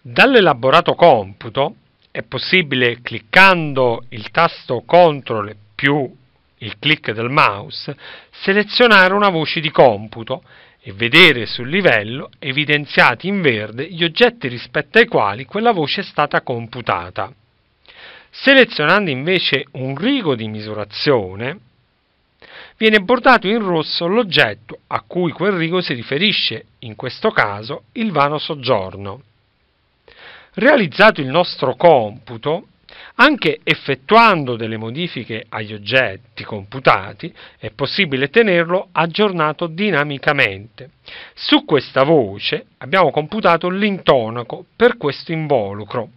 Dall'elaborato computo è possibile, cliccando il tasto CTRL più il clic del mouse, selezionare una voce di computo e vedere sul livello evidenziati in verde gli oggetti rispetto ai quali quella voce è stata computata. Selezionando invece un rigo di misurazione, viene bordato in rosso l'oggetto a cui quel rigo si riferisce, in questo caso il vano soggiorno. Realizzato il nostro computo, anche effettuando delle modifiche agli oggetti computati, è possibile tenerlo aggiornato dinamicamente. Su questa voce abbiamo computato l'intonaco per questo involucro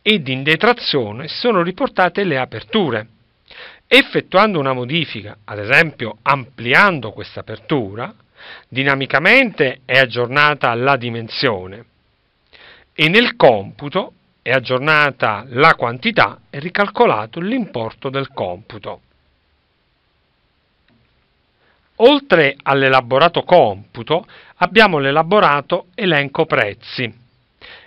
ed in detrazione sono riportate le aperture. Effettuando una modifica, ad esempio ampliando questa apertura, dinamicamente è aggiornata la dimensione e nel computo è aggiornata la quantità e ricalcolato l'importo del computo. Oltre all'elaborato computo abbiamo l'elaborato elenco prezzi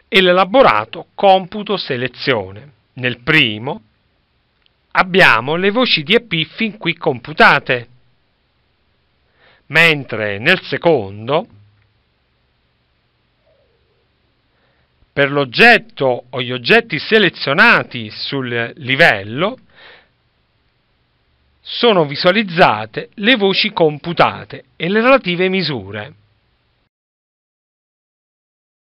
e l'elaborato computo selezione. Nel primo abbiamo le voci di EP fin qui computate, mentre nel secondo per l'oggetto o gli oggetti selezionati sul livello sono visualizzate le voci computate e le relative misure.